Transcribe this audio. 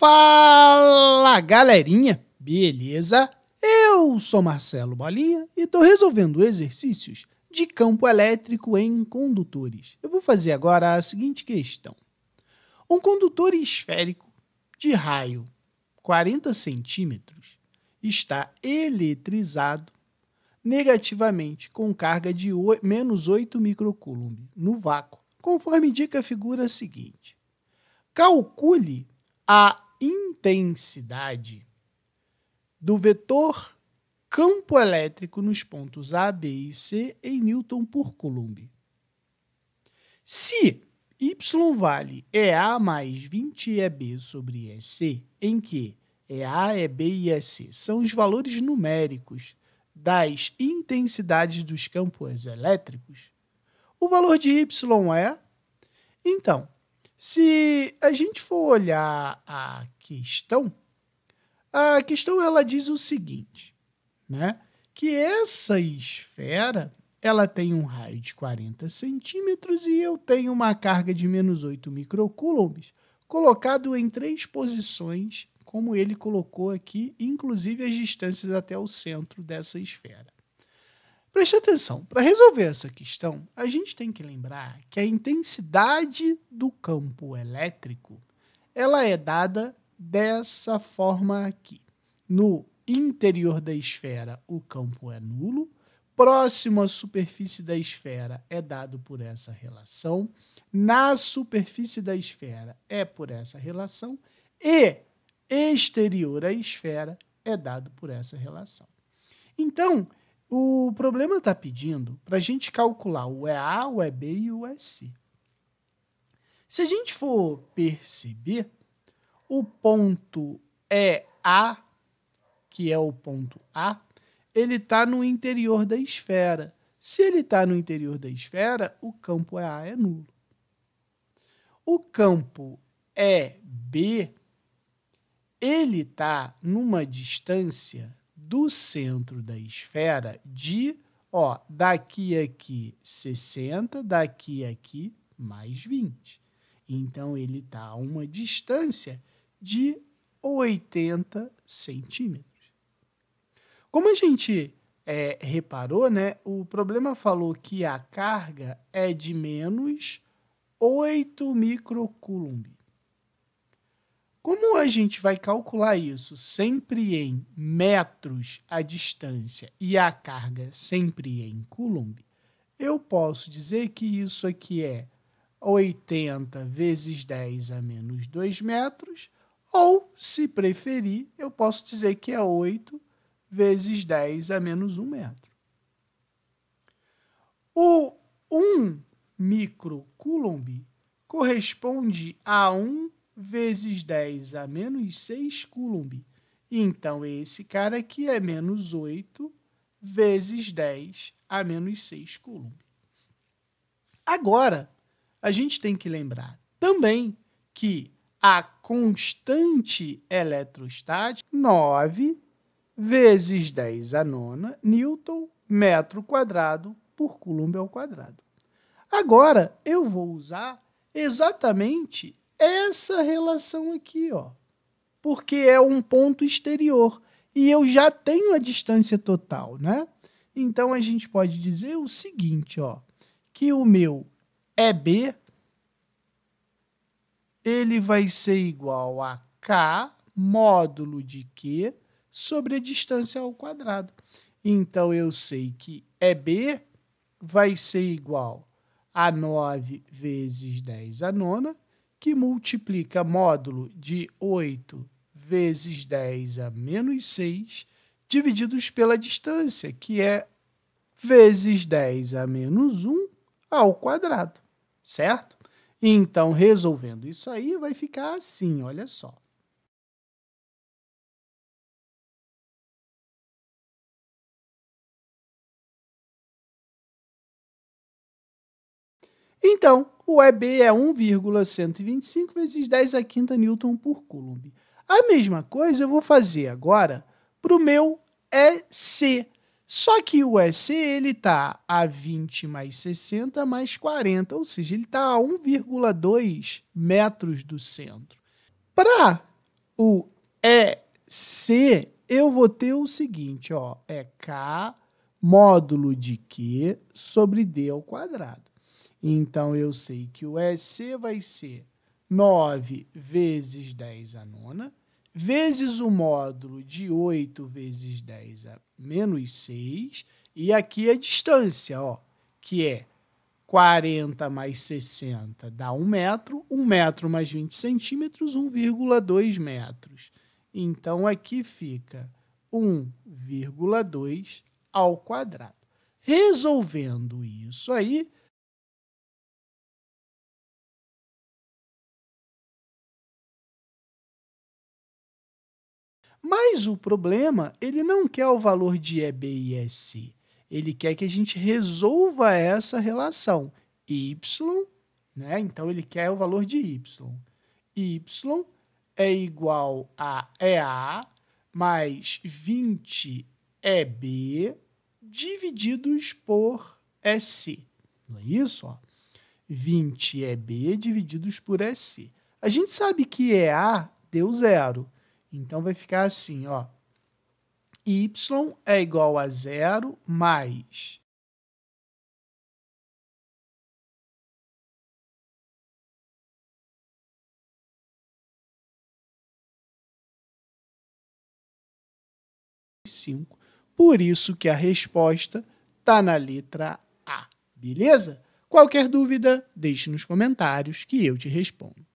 Fala galerinha, beleza? Eu sou Marcelo Bolinha e estou resolvendo exercícios de campo elétrico em condutores. Eu vou fazer agora a seguinte questão: um condutor esférico de raio 40 centímetros está eletrizado negativamente com carga de menos 8 microcoulomb no vácuo, conforme indica a figura seguinte. Calcule a intensidade do vetor campo elétrico nos pontos A, B e C em Newton por Coulomb. Se y vale EA mais 20EB sobre EC, em que EA, EB e EC são os valores numéricos das intensidades dos campos elétricos, o valor de y é. Então, se a gente for olhar a questão, a questão ela diz o seguinte, né? Que essa esfera ela tem um raio de 40 centímetros e eu tenho uma carga de menos 8 microcoulombs, colocado em três posições, como ele colocou aqui, inclusive as distâncias até o centro dessa esfera. Preste atenção, para resolver essa questão, a gente tem que lembrar que a intensidade do campo elétrico ela é dada dessa forma aqui. No interior da esfera, o campo é nulo, próximo à superfície da esfera é dado por essa relação, na superfície da esfera é por essa relação e exterior à esfera é dado por essa relação. Então, o problema está pedindo para a gente calcular o EA, o EB e o EC. Se a gente for perceber, o ponto EA, que é o ponto A, ele está no interior da esfera. Se ele está no interior da esfera, o campo EA é nulo. O campo EB, ele está numa distância do centro da esfera de, ó, daqui aqui 60, daqui aqui mais 20. Então ele está a uma distância de 80 centímetros. Como a gente é, reparou, né, o problema falou que a carga é de menos 8 microcoulombs. Como a gente vai calcular isso sempre em metros a distância e a carga sempre em coulomb, eu posso dizer que isso aqui é 80 vezes 10 a menos 2 metros, ou, se preferir, eu posso dizer que é 8 vezes 10 a menos 1 metro. O 1 microcoulomb corresponde a 1 vezes 10 a menos 6 coulomb. Então, esse cara aqui é menos 8 vezes 10 a menos 6 coulomb. Agora, a gente tem que lembrar também que a constante eletrostática, 9 vezes 10 a nona newton metro quadrado por coulomb ao quadrado. Agora, eu vou usar exatamente essa relação aqui, ó, porque é um ponto exterior e eu já tenho a distância total, né? Então a gente pode dizer o seguinte, ó, que o meu EB é ele vai ser igual a K módulo de Q sobre a distância ao quadrado. Então eu sei que EB é vai ser igual a 9 vezes 10 a nona que multiplica módulo de 8 vezes 10 a menos 6, divididos pela distância, que é vezes 10 a menos 1 ao quadrado, certo? Então, resolvendo isso aí, vai ficar assim, olha só. Então, o EB é 1,125 vezes 10 a quinta newton por coulomb. A mesma coisa eu vou fazer agora para o meu EC. Só que o EC ele está a 20 mais 60 mais 40, ou seja, ele está a 1,2 metros do centro. Para o EC, eu vou ter o seguinte, ó, é K módulo de Q sobre D ao quadrado. Então eu sei que o EC vai ser 9 vezes 10 a nona, vezes o módulo de 8 vezes 10 a menos 6, e aqui a distância, ó, que é 40 mais 60 dá 1 metro, 1 metro mais 20 centímetros, 1,2 metros. Então aqui fica 1,2 ao quadrado. Resolvendo isso aí, Mas o problema, ele não quer o valor de EBIS. Ele quer que a gente resolva essa relação y, né? Então ele quer o valor de y. y é igual a EA mais 20 EB divididos por S. Não é isso, ó? 20 EB divididos por S. A gente sabe que EA deu zero. Então vai ficar assim, ó. Y é igual a zero mais cinco. Por isso que a resposta está na letra A, beleza? Qualquer dúvida, deixe nos comentários que eu te respondo.